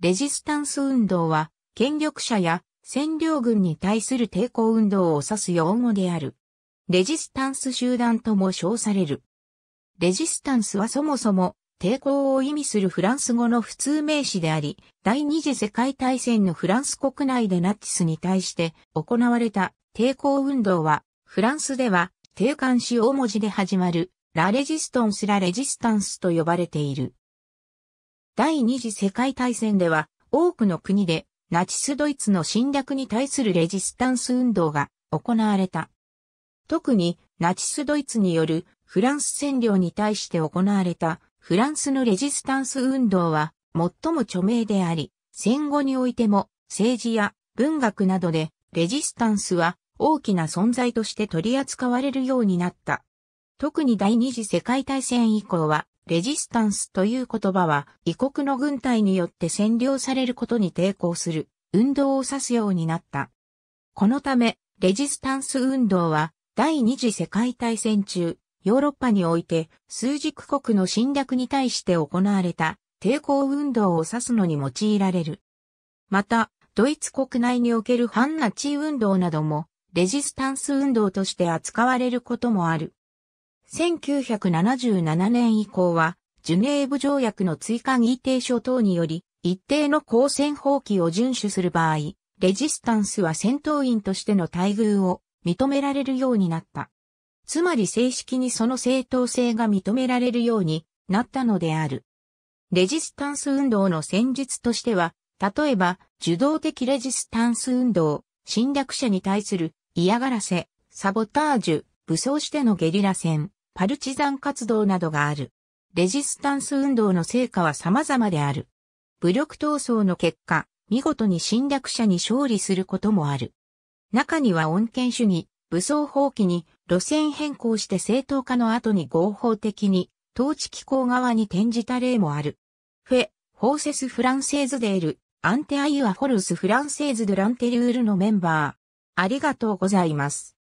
レジスタンス運動は、権力者や占領軍に対する抵抗運動を指す用語である。レジスタンス集団とも称される。レジスタンスはそもそも抵抗を意味するフランス語の普通名詞であり、第二次世界大戦のフランス国内でナチスに対して行われた抵抗運動は、フランスでは定冠詞大文字で始まるラレジストンスラレジスタンスと呼ばれている。第二次世界大戦では多くの国でナチスドイツの侵略に対するレジスタンス運動が行われた。特にナチスドイツによるフランス占領に対して行われたフランスのレジスタンス運動は最も著名であり、戦後においても政治や文学などでレジスタンスは大きな存在として取り扱われるようになった。特に第二次世界大戦以降はレジスタンスという言葉は、異国の軍隊によって占領されることに抵抗する運動を指すようになった。このため、レジスタンス運動は、第二次世界大戦中、ヨーロッパにおいて枢軸国の侵略に対して行われた抵抗運動を指すのに用いられる。また、ドイツ国内における反ナチ運動などもレジスタンス運動として扱われることもある。1977年以降は、ジュネーブ条約の追加議定書等により、一定の交戦放棄を遵守する場合、レジスタンスは戦闘員としての待遇を認められるようになった。つまり正式にその正当性が認められるようになったのである。レジスタンス運動の戦術としては、例えば、受動的レジスタンス運動、侵略者に対する嫌がらせ、サボタージュ、武装してのゲリラ戦、パルチザン活動などがある。レジスタンス運動の成果は様々である。武力闘争の結果、見事に侵略者に勝利することもある。中には恩恵主義、武装放棄に路線変更して正当化の後に合法的に統治機構側に転じた例もある。フェ、ホーセス・フランセーズ・デール、アンテ・アイユア・フォルス・フランセーズ・ドランテルールのメンバー。ありがとうございます。